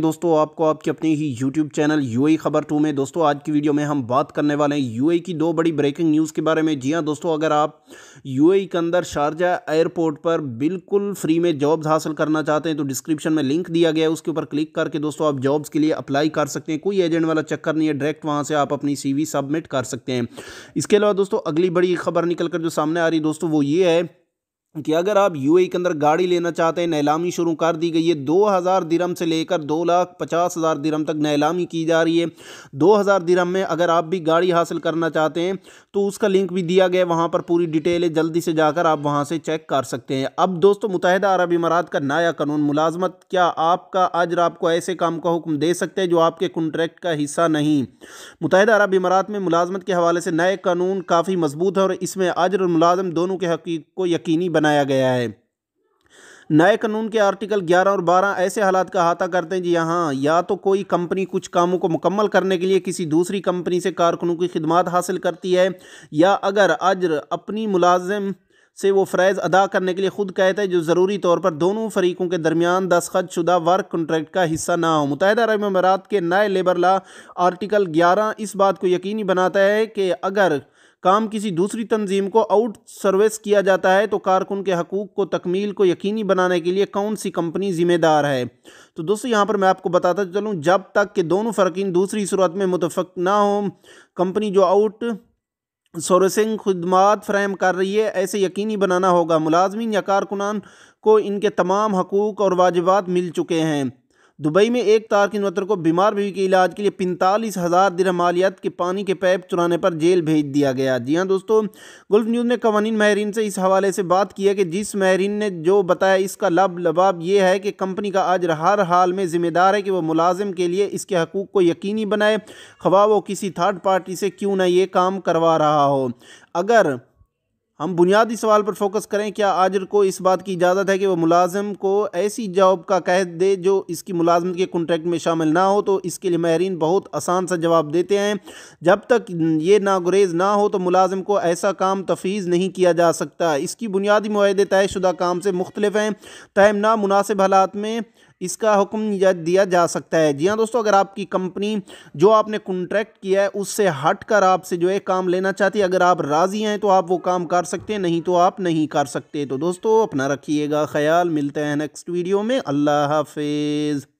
दोस्तों आपको आपके अपने ही YouTube चैनल यूएई e खबर टू में दोस्तों आज की वीडियो में हम बात करने वाले हैं यूएई e की दो बड़ी ब्रेकिंग न्यूज़ के बारे में जी हां दोस्तों अगर आप यूएई e के अंदर शारजा एयरपोर्ट पर बिल्कुल फ्री में जॉब्स हासिल करना चाहते हैं तो डिस्क्रिप्शन में लिंक दिया गया है उसके ऊपर क्लिक करके दोस्तों आप जॉब्स के लिए अप्लाई कर सकते हैं कोई एजेंट वाला चक्कर नहीं है डायरेक्ट वहाँ से आप अपनी सी सबमिट कर सकते हैं इसके अलावा दोस्तों अगली बड़ी खबर निकल जो सामने आ रही दोस्तों वो ये है कि अगर आप यूएई के अंदर गाड़ी लेना चाहते हैं नैलामी शुरू कर दी गई है दो हज़ार दिरम से लेकर दो लाख पचास हज़ार दिरम तक नैलामी की जा रही है दो हज़ार दिरम में अगर आप भी गाड़ी हासिल करना चाहते हैं तो उसका लिंक भी दिया गया वहाँ पर पूरी डिटेल है जल्दी से जाकर आप वहाँ से चेक कर सकते हैं अब दोस्तों मुतहदा अरब इमारात का नया कानून मुलाजमत क्या आपका अजर आपको ऐसे काम का हुक्म दे सकते हैं जो आपके कॉन्ट्रैक्ट का हिस्सा नहीं मुतहदा अरब इमारात में मुलाजमत के हवाले से नए कानून काफ़ी मजबूत है और इसमें अजर और मुलाजम दोनों के हकीक को यकीनी बना बनाया गया है नए कानून के आर्टिकल 11 और 12 ऐसे हालात का अहाता करते हैं जी यहाँ या तो कोई कंपनी कुछ कामों को मुकम्मल करने के लिए किसी दूसरी कंपनी से कारकुनों की खिदमत हासिल करती है या अगर अज्र अपनी मुलाजिम से वो फ़्रैज़ अदा करने के लिए ख़ुद कहता है जो ज़रूरी तौर पर दोनों फरीकों के दरमियान दस्खत शुदा वर्क कॉन्ट्रैक्ट का हिस्सा ना हो मुतहद अरब अमारात के नए लेबर ला आर्टिकल ग्यारह इस बात को यकीनी बनाता है कि अगर काम किसी दूसरी तंजीम को आउट सर्विस किया जाता है तो कारकुन के हकूक़ को तकमील को यकीनी बनाने के लिए कौन सी कंपनी ज़िम्मेदार है तो दोस्तों यहाँ पर मैं आपको बताता चलूँ जब तक कि दोनों फ़रकिन दूसरी सूरत में मुतफ़ ना हों कंपनी जो आउट सोरेसिंग खदमात फ्राहम कर रही है ऐसे यकीनी बनाना होगा मुलाजमीन या कारकुनान को इनके तमाम हकूक़ और वाजिबात मिल चुके हैं दुबई में एक तारकिन वतर को बीमार बीवी के इलाज के लिए पैंतालीस हज़ार मालियात के पानी के पैप चुराने पर जेल भेज दिया गया जी हाँ दोस्तों गुल्फ न्यूज़ ने कवानीन माहरीन से इस हवाले से बात की है कि जिस माहरीन ने जो बताया इसका लब लबाब यह है कि कंपनी का आज हर हाल में ज़िम्मेदार है कि वह मुलाजिम के लिए इसके हकूक़ को यकीनी बनाए खवा वो किसी थर्ड पार्टी से क्यों ना ये काम करवा रहा हो अगर हम बुनियादी सवाल पर फोकस करें क्या आजर को इस बात की इजाज़त है कि वह मुलाजम को ऐसी जॉब का कह दे जो इसकी मुलाजमत के कॉन्ट्रैक्ट में शामिल ना हो तो इसके लिए माहरीन बहुत आसान सा जवाब देते हैं जब तक ये नागुरेज ना हो तो मुलाजम को ऐसा काम तफीज़ नहीं किया जा सकता इसकी बुनियादी माहदे तयशुदा काम से मुख्तलिफ हैं तहम नामनासिब हालात में इसका हुक्म दिया जा सकता है जी हाँ दोस्तों अगर आपकी कंपनी जो आपने कॉन्ट्रैक्ट किया है उससे हट कर आपसे जो है काम लेना चाहती है अगर आप राज़ी हैं तो आप वो काम कर सकते हैं नहीं तो आप नहीं कर सकते तो दोस्तों अपना रखिएगा ख्याल मिलते हैं नेक्स्ट वीडियो में अल्लाह हाफिज़